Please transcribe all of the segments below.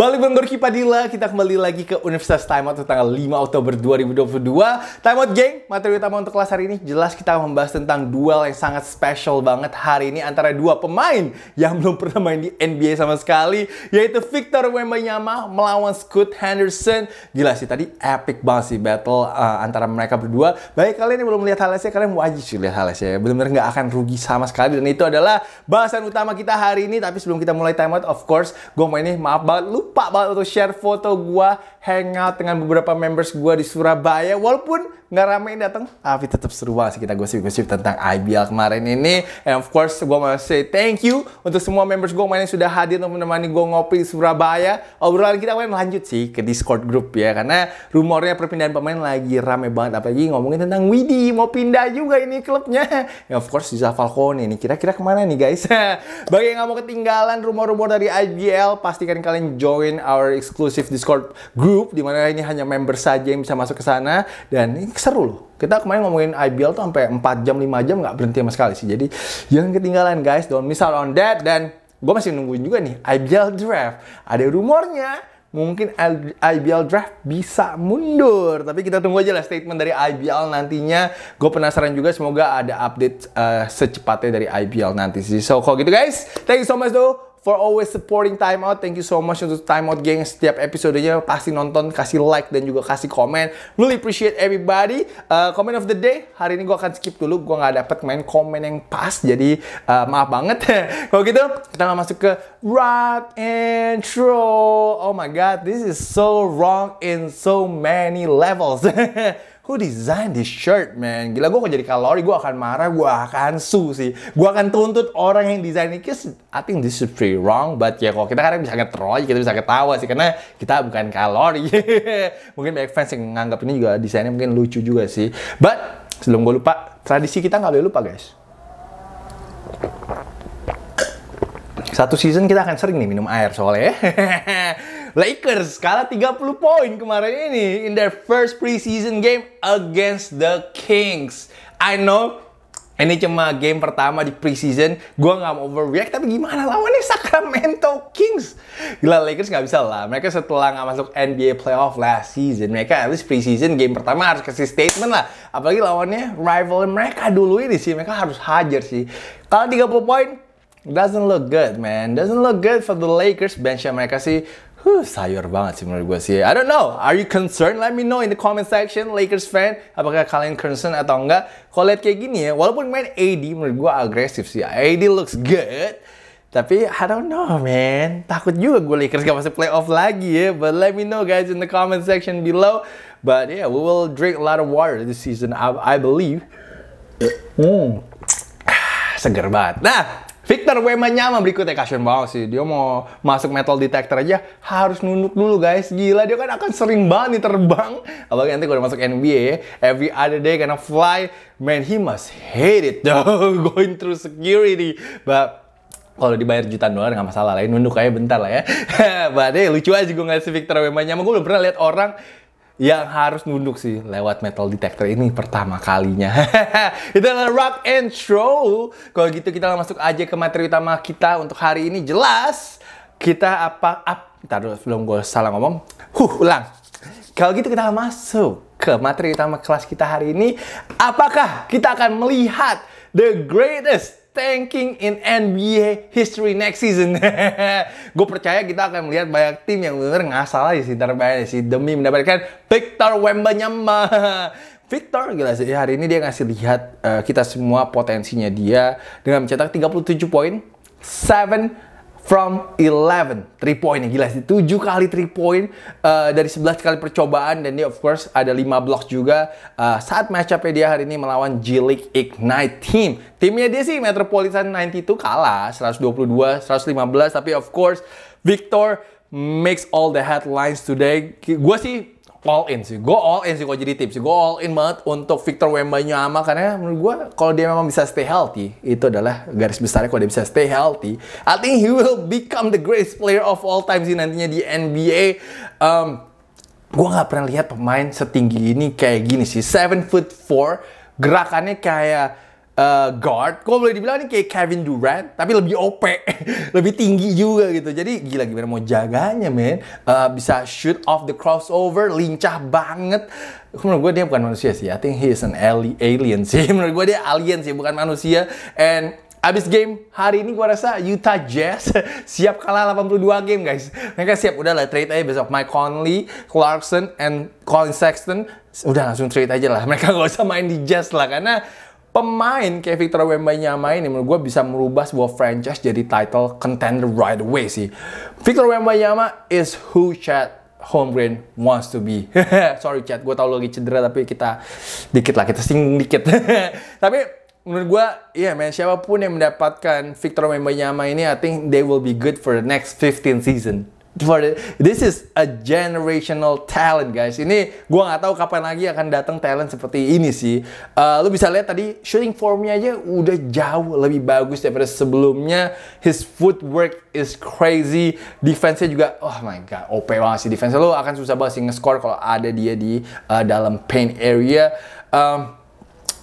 Balik bareng Gorky Padilla, kita kembali lagi ke Universitas Time Out tanggal 5 Oktober 2022. Time Out geng, materi utama untuk kelas hari ini jelas kita membahas tentang duel yang sangat special banget hari ini antara dua pemain yang belum pernah main di NBA sama sekali, yaitu Victor Wembanyama melawan Scott Henderson. Gila sih tadi epic banget sih battle uh, antara mereka berdua. Baik kalian yang belum lihat halasnya, kalian wajib sih lihat halasnya. Benar-benar nggak akan rugi sama sekali dan itu adalah bahasan utama kita hari ini. Tapi sebelum kita mulai Time Out, of course, gue mau ini maaf banget lu lupa banget untuk share foto gue hangout dengan beberapa members gue di Surabaya. Walaupun nggak ramai yang datang, tapi tetap seru banget sih kita gosip-gosip tentang IBL kemarin ini. And of course, gue mau say thank you untuk semua members gue yang sudah hadir untuk menemani gue ngopi di Surabaya. Obrolan kita main lanjut sih ke Discord group ya, karena rumornya perpindahan pemain lagi rame banget. Apalagi ngomongin tentang Widi, mau pindah juga ini klubnya. And of course, Yusa Falcone ini kira-kira kemana nih guys? Bagi yang nggak mau ketinggalan rumor-rumor dari IBL, pastikan kalian join join our exclusive Discord group di mana ini hanya member saja yang bisa masuk ke sana dan ini seru loh. Kita kemarin ngomongin IBL tuh sampai 4 jam 5 jam nggak berhenti sama sekali sih. Jadi jangan ketinggalan guys, don't miss out on that dan gue masih nungguin juga nih IBL draft. Ada rumornya mungkin IBL draft bisa mundur. Tapi kita tunggu aja lah statement dari IBL nantinya. Gue penasaran juga semoga ada update uh, secepatnya dari IBL nanti sih. So kalau gitu guys, thank you so much though for always supporting Time Out. Thank you so much untuk Time Out geng setiap episodenya pasti nonton, kasih like dan juga kasih komen. Really appreciate everybody. Uh, comment of the day hari ini gue akan skip dulu, gue nggak dapet main komen yang pas, jadi uh, maaf banget. Kalau gitu kita masuk ke rock and roll. Oh my god, this is so wrong in so many levels. who design this shirt man gila gue kok jadi kalori gue akan marah gue akan su sih gue akan tuntut orang yang desain ini I think this is pretty wrong but ya kok kita kadang bisa ngetroy, kita bisa ketawa sih karena kita bukan kalori mungkin banyak fans yang nganggap ini juga desainnya mungkin lucu juga sih but sebelum gue lupa tradisi kita nggak boleh lupa guys satu season kita akan sering nih minum air soalnya ya. Lakers kalah 30 poin kemarin ini in their first preseason game against the Kings. I know ini cuma game pertama di preseason. Gua nggak mau overreact, tapi gimana lawannya Sacramento Kings? Gila Lakers nggak bisa lah. Mereka setelah nggak masuk NBA playoff last season, mereka at least preseason game pertama harus kasih statement lah. Apalagi lawannya rival mereka dulu ini sih, mereka harus hajar sih. Kalau 30 poin, doesn't look good man, doesn't look good for the Lakers. bench mereka sih Huh, sayur banget sih menurut gue sih. I don't know. Are you concerned? Let me know in the comment section, Lakers fan. Apakah kalian concerned atau enggak? Kalau lihat kayak gini ya, walaupun main AD menurut gue agresif sih. AD looks good. Tapi I don't know man. Takut juga gue Lakers gak masuk playoff lagi ya. But let me know guys in the comment section below. But yeah, we will drink a lot of water this season, I, I believe. Hmm. Seger banget. Nah, Detector Wemanyama berikutnya kasian banget sih. Dia mau masuk metal detector aja harus nunduk dulu guys. Gila dia kan akan sering banget nih terbang. Apalagi nanti kalau masuk NBA ya. Every other day karena fly. Man, he must hate it though. Going through security. But kalau dibayar jutaan dolar nggak masalah lah, ya, nunduk aja bentar lah ya. But hey, eh, lucu aja gue ngasih Victor Wembanyama. Gue belum pernah lihat orang yang harus nunduk sih lewat metal detector ini pertama kalinya. itu adalah rock and roll. Kalau gitu kita masuk aja ke materi utama kita untuk hari ini. Jelas kita apa up. Taruh sebelum gue salah ngomong. Huh, ulang. Kalau gitu kita masuk ke materi utama kelas kita hari ini. Apakah kita akan melihat the greatest tanking in NBA history next season. gue percaya kita akan melihat banyak tim yang benar-benar ngasal aja sih, terbaik sih demi mendapatkan Victor Wembanyama. Victor gila sih hari ini dia ngasih lihat uh, kita semua potensinya dia dengan mencetak 37 poin, 7 from 11 3 point yang gila sih 7 kali 3 point uh, dari 11 kali percobaan dan dia of course ada 5 blok juga uh, saat match up dia hari ini melawan G League Ignite team timnya dia sih Metropolitan 92 kalah 122 115 tapi of course Victor makes all the headlines today gue sih all in sih. Gue all in sih kalau jadi tips. Gue all in banget untuk Victor Wembanyama karena menurut gue kalau dia memang bisa stay healthy, itu adalah garis besarnya kalau dia bisa stay healthy. I think he will become the greatest player of all time sih nantinya di NBA. Um, gue nggak pernah lihat pemain setinggi ini kayak gini sih. seven foot four, gerakannya kayak uh, guard, gue boleh dibilang ini kayak Kevin Durant, tapi lebih OP, lebih tinggi juga gitu. Jadi gila gimana mau jaganya, men? Uh, bisa shoot off the crossover, lincah banget. Menurut gue dia bukan manusia sih. I think he is an alien sih. Menurut gue dia alien sih, bukan manusia. And Abis game hari ini gue rasa Utah Jazz siap kalah 82 game guys. Mereka siap udah lah trade aja besok Mike Conley, Clarkson, and Colin Sexton. Udah langsung trade aja lah. Mereka gak usah main di Jazz lah karena pemain kayak Victor Wembanyama ini menurut gue bisa merubah sebuah franchise jadi title contender right away sih. Victor Wembanyama is who Chad Holmgren wants to be. Sorry Chad, gue tau lo lagi cedera tapi kita dikit lah, kita singgung dikit. tapi menurut gue, ya yeah, siapa siapapun yang mendapatkan Victor Wembanyama ini, I think they will be good for the next 15 season for this is a generational talent guys ini gue nggak tahu kapan lagi akan datang talent seperti ini sih uh, lu bisa lihat tadi shooting formnya aja udah jauh lebih bagus daripada sebelumnya his footwork is crazy defense-nya juga oh my god OP banget sih defense lu akan susah banget sih nge-score kalau ada dia di uh, dalam paint area um,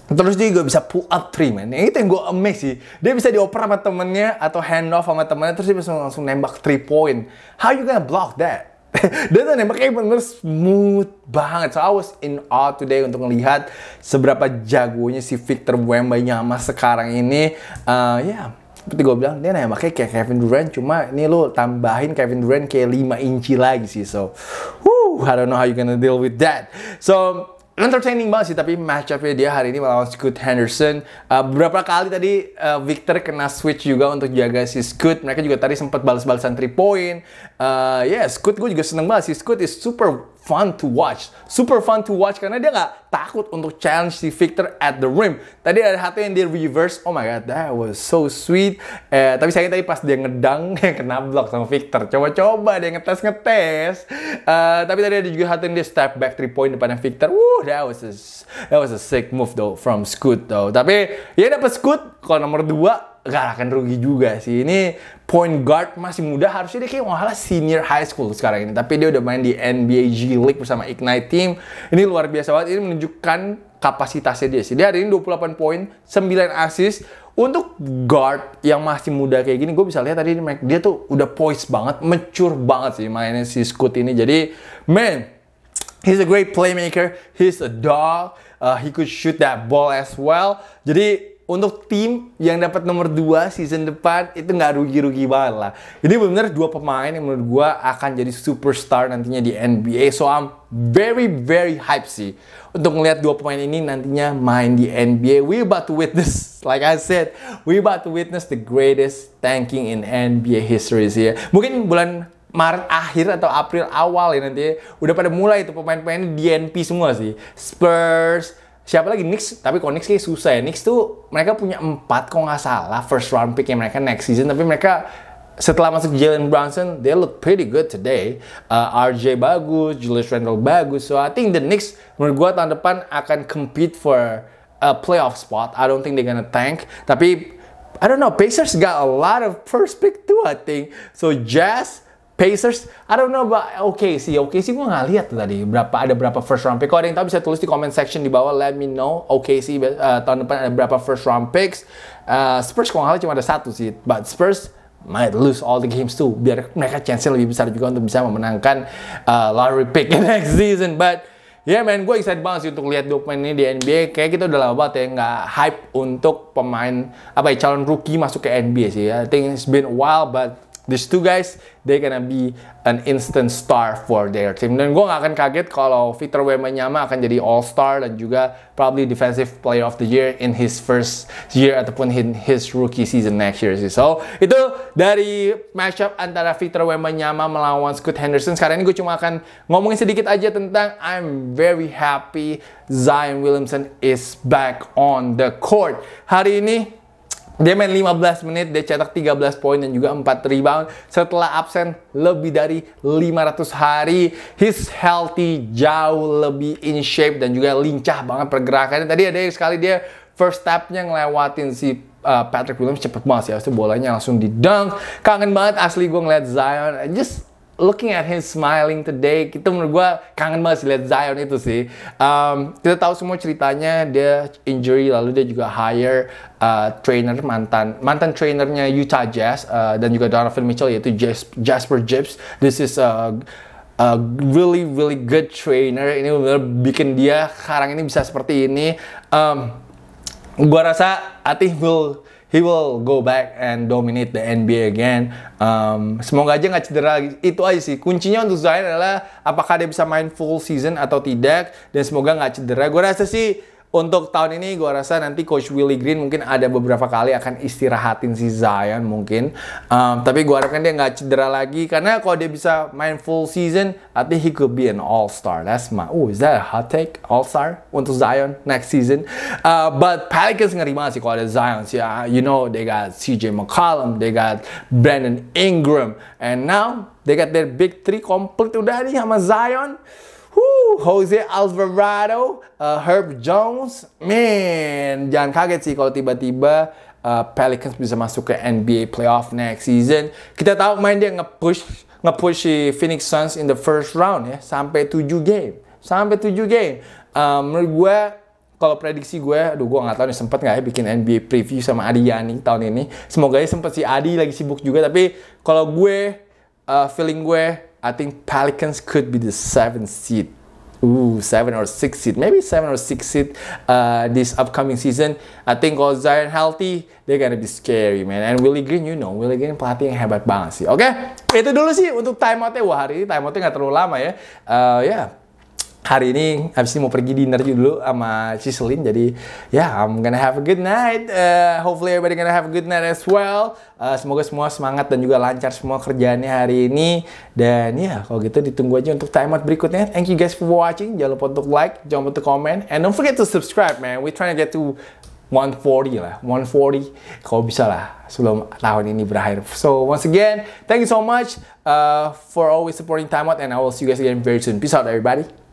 Terus dia juga bisa pull up three man. Yang itu yang gue amazed sih. Dia bisa dioper sama temennya atau hand off sama temennya terus dia bisa langsung nembak three point. How you gonna block that? dia tuh nembaknya bener smooth banget. So I was in awe today untuk melihat seberapa jagonya si Victor Wembanyama nyama sekarang ini. Uh, ya, yeah. seperti gue bilang dia nembaknya kayak Kevin Durant cuma ini lo tambahin Kevin Durant kayak 5 inci lagi sih. So, whew, I don't know how you gonna deal with that. So, entertaining banget sih tapi match up-nya dia hari ini melawan Scoot Henderson. Uh, beberapa kali tadi uh, Victor kena switch juga untuk jaga si Scoot. Mereka juga tadi sempat balas-balasan 3 point. Uh, ya, yeah, Scoot gue juga seneng banget sih. Scoot is super fun to watch. Super fun to watch karena dia nggak takut untuk challenge si Victor at the rim. Tadi ada satu yang dia reverse. Oh my god, that was so sweet. Eh, tapi saya tadi pas dia ngedang, kena block sama Victor. Coba-coba dia ngetes-ngetes. Uh, eh, tapi tadi ada juga satu yang dia step back three point depannya Victor. Woo, that was a, that was a sick move though from Scoot though. Tapi ya dapet Scoot kalau nomor 2 gak akan rugi juga sih. Ini point guard masih muda, harusnya dia kayak malah senior high school sekarang ini. Tapi dia udah main di NBA G League bersama Ignite Team. Ini luar biasa banget, ini menunjukkan kapasitasnya dia sih. Dia hari ini 28 poin, 9 assist. Untuk guard yang masih muda kayak gini, gue bisa lihat tadi dia tuh udah poise banget, mature banget sih mainnya si Scoot ini. Jadi, man, He's a great playmaker. He's a dog. Uh, he could shoot that ball as well. Jadi untuk tim yang dapat nomor 2 season depan itu nggak rugi-rugi banget lah. Ini benar dua pemain yang menurut gue akan jadi superstar nantinya di NBA. So I'm very very hype sih untuk melihat dua pemain ini nantinya main di NBA. We about to witness, like I said, we about to witness the greatest tanking in NBA history sih ya. Mungkin bulan Maret akhir atau April awal ya nanti ya, udah pada mulai itu pemain-pemain DNP semua sih. Spurs, siapa lagi Knicks tapi kalau Knicks kayak susah ya Knicks tuh mereka punya empat kalau nggak salah first round pick yang mereka next season tapi mereka setelah masuk Jalen Brunson they look pretty good today uh, RJ bagus Julius Randle bagus so I think the Knicks menurut gua tahun depan akan compete for a playoff spot I don't think they're gonna tank tapi I don't know Pacers got a lot of first pick too I think so Jazz Pacers, I don't know about OKC. OKC gue nggak lihat tadi berapa ada berapa first round pick. Kalau ada yang tahu bisa tulis di comment section di bawah. Let me know OKC uh, eh, tahun depan ada berapa first round picks. Uh, Spurs kalau nggak lihat cuma ada satu sih. But Spurs might lose all the games too. Biar mereka chance lebih besar juga untuk bisa memenangkan uh, lottery pick next season. But Ya yeah, man, gue excited banget sih untuk lihat dokumen ini di NBA. Kayak kita udah lama banget ya nggak hype untuk pemain apa ya calon rookie masuk ke NBA sih. Ya. I think it's been a while, but These two guys, they gonna be an instant star for their team. Dan gue gak akan kaget kalau Victor Wembanyama akan jadi All Star dan juga probably Defensive Player of the Year in his first year ataupun in his rookie season next year sih. So itu dari matchup antara Victor Wembanyama melawan Scott Henderson. Sekarang ini gue cuma akan ngomongin sedikit aja tentang I'm very happy Zion Williamson is back on the court. Hari ini dia main 15 menit, dia cetak 13 poin dan juga 4 rebound setelah absen lebih dari 500 hari. His healthy, jauh lebih in shape dan juga lincah banget pergerakannya. Tadi ada yang sekali dia first step-nya ngelewatin si uh, Patrick Williams cepet banget sih. Harusnya bolanya langsung di dunk. Kangen banget asli gue ngeliat Zion. Just looking at him smiling today, kita menurut gue kangen banget sih lihat Zion itu sih. Um, kita tahu semua ceritanya dia injury lalu dia juga hire uh, trainer mantan mantan trainernya Utah Jazz uh, dan juga Donovan Mitchell yaitu Jasper Gibbs. This is a A really really good trainer ini benar bikin dia sekarang ini bisa seperti ini. Um, gua rasa I think will he will go back and dominate the NBA again. Um, semoga aja nggak cedera. lagi. Itu aja sih. Kuncinya untuk Zion adalah apakah dia bisa main full season atau tidak. Dan semoga nggak cedera. Gue rasa sih untuk tahun ini gue rasa nanti Coach Willy Green mungkin ada beberapa kali akan istirahatin si Zion mungkin. Um, tapi gue harapkan dia nggak cedera lagi karena kalau dia bisa main full season, I think he could be an All Star. That's my oh is that a hot take All Star untuk Zion next season? Uh, but Pelicans ngeri banget sih kalau ada Zion sih. Uh, you know they got CJ McCollum, they got Brandon Ingram, and now they got their big three complete udah nih sama Zion. Jose Alvarado, uh, Herb Jones, man, jangan kaget sih kalau tiba-tiba uh, Pelicans bisa masuk ke NBA playoff next season. Kita tahu main dia nge-push nge si Phoenix Suns in the first round ya, sampai 7 game, sampai 7 game. Uh, menurut gue kalau prediksi gue, aduh gue nggak tahu nih sempet nggak ya bikin NBA preview sama Adi Yani tahun ini. Semoga ya sempet si Adi lagi sibuk juga. Tapi kalau gue, uh, feeling gue, I think Pelicans could be the seventh seed ooh, seven or six seed, maybe seven or six seed uh, this upcoming season. I think kalau Zion healthy, they're gonna be scary, man. And Willie Green, you know, Willie Green pelatih yang hebat banget sih. Oke, okay? itu dulu sih untuk timeoutnya. Wah, hari ini timeoutnya nggak terlalu lama ya. Uh, ya, yeah. hari ini habis ini mau pergi dinner dulu sama Ciselin jadi ya yeah, I'm gonna have a good night uh, hopefully everybody gonna have a good night as well uh, semoga semua semangat dan juga lancar semua kerjaannya hari ini dan ya yeah, kalau gitu ditunggu aja untuk Timeout berikutnya thank you guys for watching jangan lupa untuk like jangan lupa untuk comment and don't forget to subscribe man we trying to get to 140 lah 140 kalau bisa lah sebelum tahun ini berakhir so once again thank you so much uh, for always supporting Timeout and I will see you guys again very soon peace out everybody